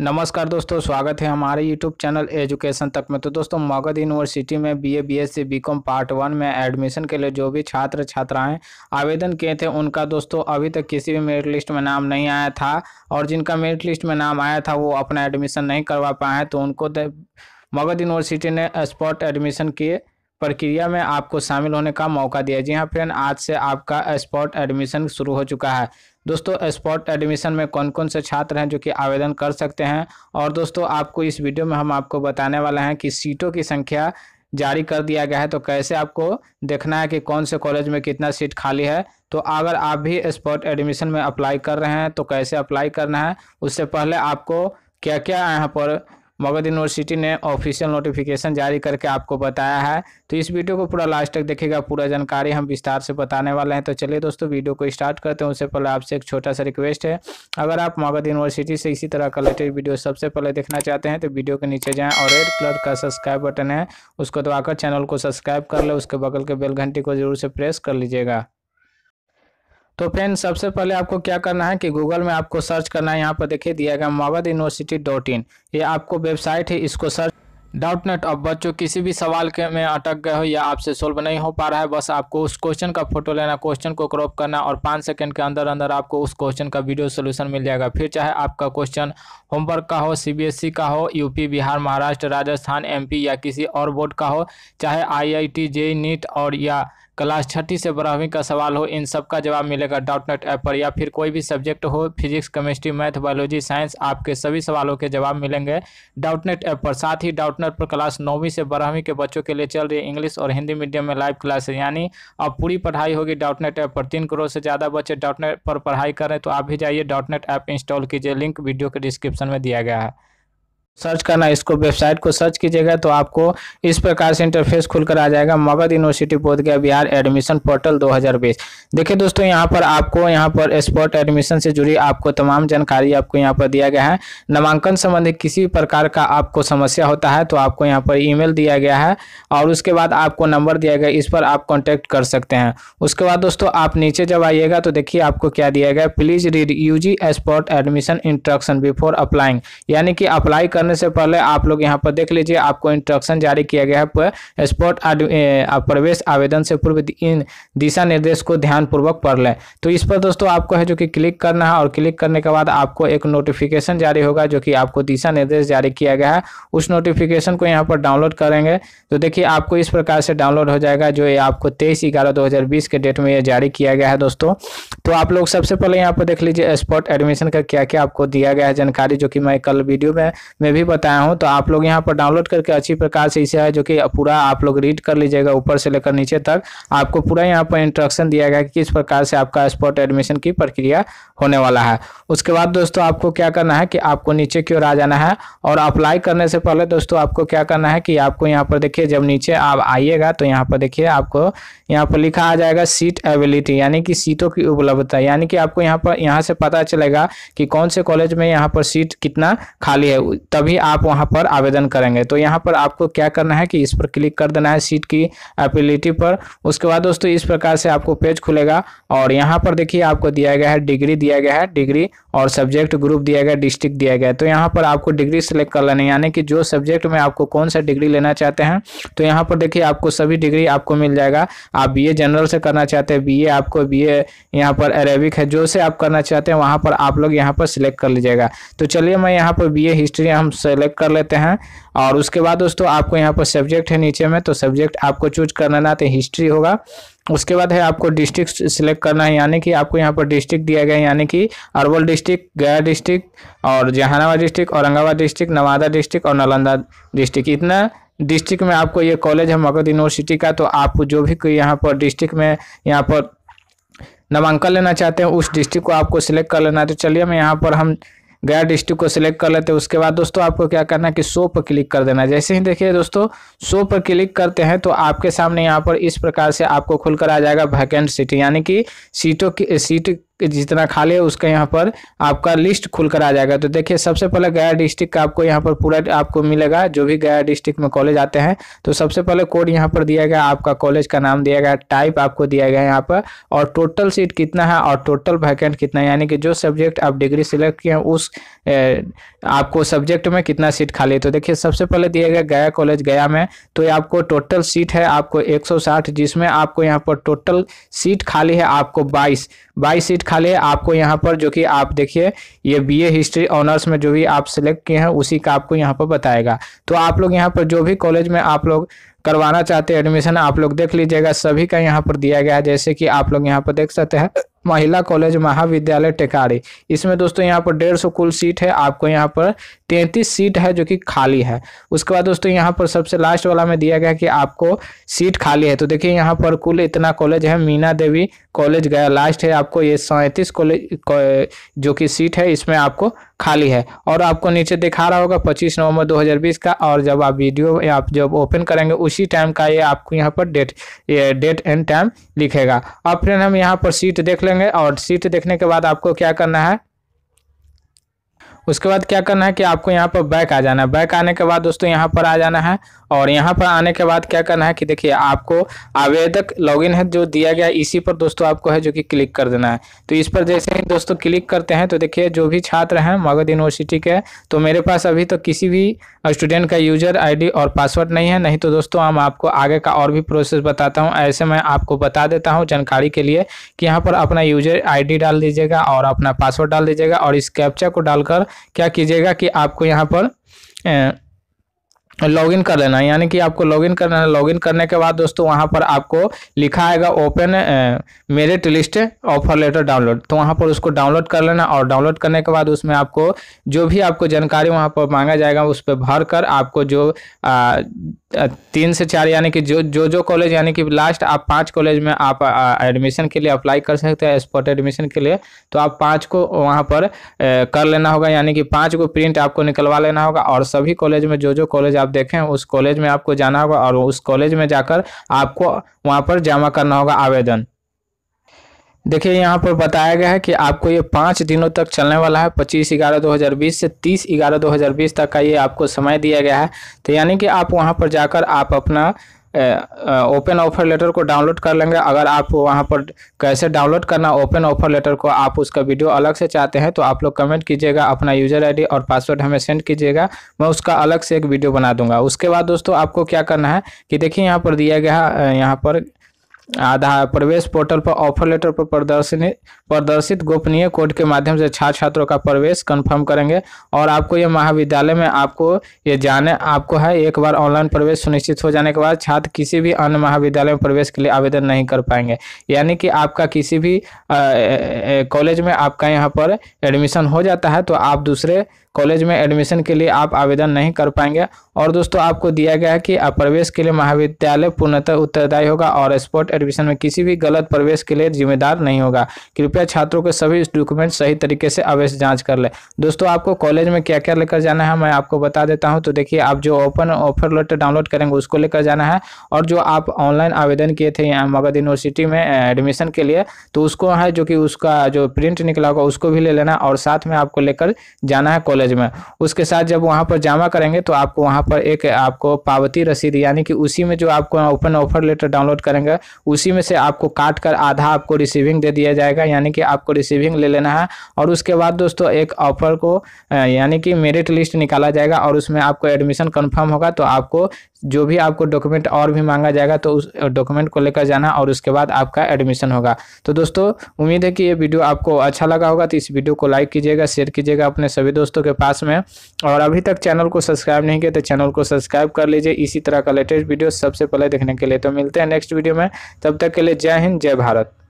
नमस्कार दोस्तों स्वागत है हमारे यूट्यूब चैनल एजुकेशन तक में तो दोस्तों मगध यूनिवर्सिटी में BA BSc BCom part one में एडमिशन के लिए जो भी छात्र छात्राएं आवेदन किए थे उनका दोस्तों अभी तक किसी भी मेरिट लिस्ट में नाम नहीं आया था और जिनका मेरिट लिस्ट में नाम आया था वो अपना एडमिशन नहीं करवा पाए हैं तो उनको मगध यूनिवर्सिटी ने स्पॉट एडमिशन किए प्रक्रिया में आपको शामिल होने का मौका दिया जी हाँ फ्रेंड आज से आपका स्पॉट एडमिशन शुरू हो चुका है दोस्तों स्पॉट एडमिशन में कौन कौन से छात्र हैं जो कि आवेदन कर सकते हैं और दोस्तों आपको इस वीडियो में हम आपको बताने वाले हैं कि सीटों की संख्या जारी कर दिया गया है तो कैसे आपको देखना है कि कौन से कॉलेज में कितना सीट खाली है तो अगर आप भी स्पॉट एडमिशन में अप्लाई कर रहे हैं तो कैसे अप्लाई करना है उससे पहले आपको क्या क्या यहाँ पर मगध यूनिवर्सिटी ने ऑफिशियल नोटिफिकेशन जारी करके आपको बताया है तो इस वीडियो को पूरा लास्ट तक देखेगा पूरा जानकारी हम विस्तार से बताने वाले हैं तो चलिए दोस्तों वीडियो को स्टार्ट करते हैं उससे पहले आपसे एक छोटा सा रिक्वेस्ट है अगर आप मगध यूनिवर्सिटी से इसी तरह का लेटेस्ट वीडियो सबसे पहले देखना चाहते हैं तो वीडियो के नीचे जाएँ और रेड कलर का सब्सक्राइब बटन है उसको दबाकर चैनल को सब्सक्राइब कर ले उसके बगल के बेल घंटी को जरूर से प्रेस कर लीजिएगा तो फ्रेंड सबसे पहले आपको क्या करना है कि गूगल में आपको सर्च करना है यहाँ पर देखिए दिया गया मावद यूनिवर्सिटी डॉट इन ये आपको वेबसाइट है इसको सर्च डाउट नेट अब बच्चों किसी भी सवाल के में अटक गए हो या आपसे सोल्व नहीं हो पा रहा है बस आपको उस क्वेश्चन का फोटो लेना क्वेश्चन को क्रॉप करना और पाँच सेकंड के अंदर अंदर आपको उस क्वेश्चन का वीडियो सोल्यूशन मिल जाएगा फिर चाहे आपका क्वेश्चन होमवर्क का हो सीबीएसई का हो यूपी बिहार महाराष्ट्र राजस्थान एम या किसी और बोर्ड का हो चाहे आई जेई नीट और या क्लास छठी से बारहवीं का सवाल हो इन सब का जवाब मिलेगा डॉट नेट ऐप पर या फिर कोई भी सब्जेक्ट हो physics chemistry math biology science आपके सभी सवालों के जवाब मिलेंगे डॉट नेट ऐप पर साथ ही डॉट नेट पर क्लास नौवीं से बारहवीं के बच्चों के लिए चल रही इंग्लिश और हिंदी मीडियम में लाइव क्लास है यानी अब पूरी पढ़ाई होगी डॉट नेट ऐप पर तीन करोड़ से ज़्यादा बच्चे डॉट नेट पर पढ़ाई करें तो आप भी जाइए डॉट नेट ऐप इंस्टॉल कीजिए लिंक वीडियो के डिस्क्रिप्शन में दिया गया है सर्च करना इसको वेबसाइट को सर्च कीजिएगा तो आपको इस प्रकार से इंटरफेस खुलकर आ जाएगा Magadh university Bodhgaya Bihar admission portal 2020 देखिए दोस्तों यहाँ पर आपको यहाँ पर स्पॉट एडमिशन से जुड़ी आपको तमाम जानकारी आपको यहाँ पर दिया गया है नामांकन संबंधी किसी भी प्रकार का आपको समस्या होता है तो आपको यहाँ पर ई दिया गया है और उसके बाद आपको नंबर दिया गया इस पर आप कॉन्टैक्ट कर सकते हैं उसके बाद दोस्तों आप नीचे जब आइएगा तो देखिए आपको क्या दिया गया please read U G admission instruction before applying यानी कि अप्लाई कर करने से पहले आप लोग यहाँ पर देख लीजिए आपको इंस्ट्रक्शन जारी किया गया है स्पोर्ट प्रवेश आवेदन से पूर्व इन दिशा निर्देश को ध्यानपूर्वक पढ़ लें तो इस पर दोस्तों आपको है जो कि क्लिक करना है और क्लिक करने के बाद आपको एक नोटिफिकेशन जारी होगा जो कि आपको दिशा निर्देश जारी किया गया है उस नोटिफिकेशन को यहाँ पर डाउनलोड करेंगे तो देखिए आपको इस प्रकार से डाउनलोड हो जाएगा जो ये आपको तेईस ग्यारह दो के डेट में ये जारी किया गया है दोस्तों तो आप लोग सबसे पहले यहाँ पर देख लीजिए स्पॉट एडमिशन का क्या क्या आपको दिया गया है जानकारी जो कि मैं कल वीडियो में मैं में भी बताया हूँ तो आप लोग यहाँ पर डाउनलोड करके अच्छी प्रकार से इसे है जो कि पूरा आप लोग रीड कर लीजिएगा ऊपर से लेकर नीचे तक आपको पूरा यहाँ पर इंट्रक्शन दिया गया कि किस प्रकार से आपका स्पॉट एडमिशन की प्रक्रिया होने वाला है उसके बाद दोस्तों आपको क्या करना है कि आपको नीचे की ओर आ जाना है और अप्लाई करने से पहले दोस्तों आपको क्या करना है कि आपको यहाँ पर देखिए जब नीचे आप आइएगा तो यहाँ पर देखिए आपको यहाँ पर लिखा आ जाएगा सीट एबिलिटी यानी कि सीटों की उपलब्धता यानी कि आपको यहाँ पर यहाँ से पता चलेगा कि कौन से कॉलेज में यहाँ पर सीट कितना खाली है तब तभी आप वहाँ पर आवेदन करेंगे तो यहाँ पर आपको क्या करना है कि इस पर क्लिक कर देना है सीट की एपिलिटी पर उसके बाद दोस्तों इस प्रकार से आपको पेज खुलेगा और यहाँ पर देखिए आपको दिया गया है डिग्री दिया गया है डिग्री और सब्जेक्ट ग्रुप दिया गया डिस्ट्रिक्ट दिया गया तो यहाँ पर आपको डिग्री सेलेक्ट कर लेना यानी कि जो सब्जेक्ट में आपको कौन सा डिग्री लेना चाहते हैं तो यहाँ पर देखिए आपको सभी डिग्री आपको मिल जाएगा आप बी जनरल से करना चाहते हैं बी आपको बी ए यहाँ पर अरेबिक है जो से आप करना चाहते हैं वहाँ पर आप लोग यहाँ पर सिलेक्ट कर लीजिएगा तो चलिए मैं यहाँ पर बी हिस्ट्री हम सेलेक्ट कर लेते हैं और उसके बाद दोस्तों आपको यहाँ पर सब्जेक्ट है नीचे में तो सब्जेक्ट आपको चूज कर लेना तो हिस्ट्री होगा उसके बाद है आपको डिस्ट्रिक्ट सिलेक्ट करना है यानी कि आपको यहाँ पर डिस्ट्रिक्ट दिया गया है यानी कि अरवल डिस्ट्रिक्ट गया डिस्ट्रिक्ट और Jahanabad district Aurangabad district Nawada district और नालंदा डिस्ट्रिक्ट इतना डिस्ट्रिक्ट में आपको ये कॉलेज है मगध यूनिवर्सिटी का तो आप जो भी यहाँ पर डिस्ट्रिक्ट में यहाँ पर नामांकन लेना चाहते हैं उस डिस्ट्रिक्ट को आपको सिलेक्ट कर लेना है तो चलिए मैं यहाँ पर हम गया डिस्ट्रिक्ट को सिलेक्ट कर लेते हैं उसके बाद दोस्तों आपको क्या करना है कि शो पर क्लिक कर देना जैसे ही देखिए दोस्तों शो पर क्लिक करते हैं तो आपके सामने यहाँ पर इस प्रकार से आपको खुलकर आ जाएगा वैकेंट सीट यानी कि सीटों की सीट जितना खाली है उसका यहाँ पर आपका लिस्ट खुलकर आ जाएगा तो देखिए सबसे पहले गया डिस्ट्रिक्ट का आपको यहाँ पर पूरा आपको मिलेगा जो भी गया डिस्ट्रिक्ट में कॉलेज आते हैं तो सबसे पहले कोड यहाँ पर दिया गया आपका कॉलेज का नाम दिया गया टाइप आपको दिया गया यहाँ पर और टोटल सीट कितना है और टोटल वैकेंट कितना यानी कि जो सब्जेक्ट आप डिग्री सिलेक्ट किए हैं उस ए, आपको सब्जेक्ट में कितना सीट खाली है तो देखिए सबसे पहले दिया गया गया कॉलेज गया में तो आपको टोटल सीट है आपको 160 जिसमें आपको यहाँ पर टोटल सीट खाली है आपको 22 22 सीट खाली आपको यहाँ पर जो कि आप देखिए ये बीए हिस्ट्री ऑनर्स में जो भी आप सिलेक्ट किए हैं उसी का आपको यहाँ पर बताएगा तो आप लोग यहाँ पर जो भी कॉलेज में आप लोग करवाना चाहते हैं एडमिशन आप लोग देख लीजिएगा सभी का यहाँ पर दिया गया है जैसे कि आप लोग यहाँ पर देख सकते हैं महिला कॉलेज महाविद्यालय टेकारी इसमें दोस्तों यहाँ पर डेढ़ सौ कुल सीट है आपको यहाँ पर तैंतीस सीट है जो कि खाली है उसके बाद दोस्तों यहाँ पर सबसे लास्ट वाला में दिया गया कि आपको सीट खाली है तो देखिए यहाँ पर कुल इतना कॉलेज है मीना देवी कॉलेज गया लास्ट है आपको ये सैंतीस कॉलेज जो कि सीट है इसमें आपको खाली है और आपको नीचे दिखा रहा होगा 25 नवंबर 2020 का और जब आप वीडियो आप जब ओपन करेंगे उसी टाइम का ये आपको यहाँ पर डेट ये डेट एंड टाइम लिखेगा और फिर हम यहाँ पर सीट देख लेंगे और सीट देखने के बाद आपको क्या करना है उसके बाद क्या करना है कि आपको यहाँ पर बैक आ जाना है बैक आने के बाद दोस्तों यहाँ पर आ जाना है और यहाँ पर आने के बाद क्या करना है कि देखिए आपको आवेदक लॉगिन है जो दिया गया इसी पर दोस्तों आपको है जो कि क्लिक कर देना है तो इस पर जैसे ही दोस्तों क्लिक करते हैं तो देखिए जो भी छात्र हैं मगध यूनिवर्सिटी के तो मेरे पास अभी तो किसी भी स्टूडेंट का यूजर आई और पासवर्ड नहीं है नहीं तो दोस्तों हम आपको आगे का और भी प्रोसेस बताता हूँ ऐसे मैं आपको बता देता हूँ जानकारी के लिए कि यहाँ पर अपना यूजर आई डाल दीजिएगा और अपना पासवर्ड डाल दीजिएगा और इस कैप्चा को डालकर क्या कीजिएगा कि आपको यहाँ पर लॉगिन कर लेना है यानी कि आपको लॉगिन करना है लॉगिन करने के बाद दोस्तों वहाँ पर आपको लिखा आएगा open merit list offer letter download तो वहाँ पर उसको डाउनलोड कर लेना और डाउनलोड करने के बाद उसमें आपको जो भी आपको जानकारी वहाँ पर मांगा जाएगा उस पर भर कर आपको जो आ, तीन से चार यानी कि जो जो जो कॉलेज यानी कि लास्ट आप पाँच कॉलेज में आप एडमिशन के लिए अप्लाई कर सकते हैं स्पॉट एडमिशन के लिए तो आप पाँच को वहाँ पर कर लेना होगा यानी कि पाँच को प्रिंट आपको निकलवा लेना होगा और सभी कॉलेज में जो जो कॉलेज आप देखें उस कॉलेज में आपको जाना होगा और उस कॉलेज में जाकर आपको वहाँ पर जमा करना होगा आवेदन देखिए यहाँ पर बताया गया है कि आपको ये पाँच दिनों तक चलने वाला है पच्चीस ग्यारह दो हज़ार बीस से तीस ग्यारह दो हज़ार बीस तक का ये आपको समय दिया गया है तो यानी कि आप वहाँ पर जाकर आप अपना ओपन ऑफर लेटर को डाउनलोड कर लेंगे अगर आप वहाँ पर कैसे डाउनलोड करना ओपन ऑफर लेटर को आप उसका वीडियो अलग से चाहते हैं तो आप लोग कमेंट कीजिएगा अपना यूज़र आईडी और पासवर्ड हमें सेंड कीजिएगा मैं उसका अलग से एक वीडियो बना दूंगा उसके बाद दोस्तों आपको क्या करना है कि देखिए यहाँ पर दिया गया यहाँ पर आधार प्रवेश पोर्टल पर ऑफर लेटर पर प्रदर्शित प्रदर्शित गोपनीय कोड के माध्यम से छात्र छात्रों का प्रवेश कंफर्म करेंगे और आपको यह महाविद्यालय में आपको ये जाने आपको है एक बार ऑनलाइन प्रवेश सुनिश्चित हो जाने के बाद छात्र किसी भी अन्य महाविद्यालय में प्रवेश के लिए आवेदन नहीं कर पाएंगे यानी कि आपका किसी भी कॉलेज में आपका यहाँ पर एडमिशन हो जाता है तो आप दूसरे कॉलेज में एडमिशन के लिए आप आवेदन नहीं कर पाएंगे और दोस्तों आपको दिया गया है कि प्रवेश के लिए महाविद्यालय पूर्णतः उत्तरदायी होगा और स्पोर्ट एडमिशन में किसी भी गलत प्रवेश के लिए जिम्मेदार नहीं होगा कृपया छात्रों के सभी डॉक्यूमेंट सही तरीके से अवश्य जाँच कर ले दोस्तों आपको कॉलेज में क्या क्या लेकर जाना है मैं आपको बता देता हूँ तो देखिए आप जो ओपन ऑफर लेटर डाउनलोड करेंगे उसको लेकर जाना है और जो आप ऑनलाइन आवेदन किए थे यहाँ मगध यूनिवर्सिटी में एडमिशन के लिए तो उसको है जो कि उसका जो प्रिंट निकला होगा उसको भी ले लेना और साथ में आपको लेकर जाना है कॉलेज कॉलेज में उसके साथ जब वहाँ पर जमा करेंगे तो आपको वहाँ पर एक आपको पावती रसीद यानी कि उसी में जो आपको ओपन ऑफर लेटर डाउनलोड करेंगे उसी में से आपको काट कर आधा आपको रिसीविंग दे दिया जाएगा यानी कि आपको रिसीविंग ले लेना है और उसके बाद दोस्तों एक ऑफर को यानी कि मेरिट लिस्ट निकाला जाएगा और उसमें आपको एडमिशन कन्फर्म होगा तो आपको जो भी आपको डॉक्यूमेंट और भी मांगा जाएगा तो उस डॉक्यूमेंट को लेकर जाना और उसके बाद आपका एडमिशन होगा तो दोस्तों उम्मीद है कि ये वीडियो आपको अच्छा लगा होगा तो इस वीडियो को लाइक कीजिएगा शेयर कीजिएगा अपने सभी दोस्तों के पास में और अभी तक चैनल को सब्सक्राइब नहीं किया तो चैनल को सब्सक्राइब कर लीजिए इसी तरह का लेटेस्ट वीडियो सबसे पहले देखने के लिए तो मिलते हैं नेक्स्ट वीडियो में तब तक के लिए जय हिंद जय भारत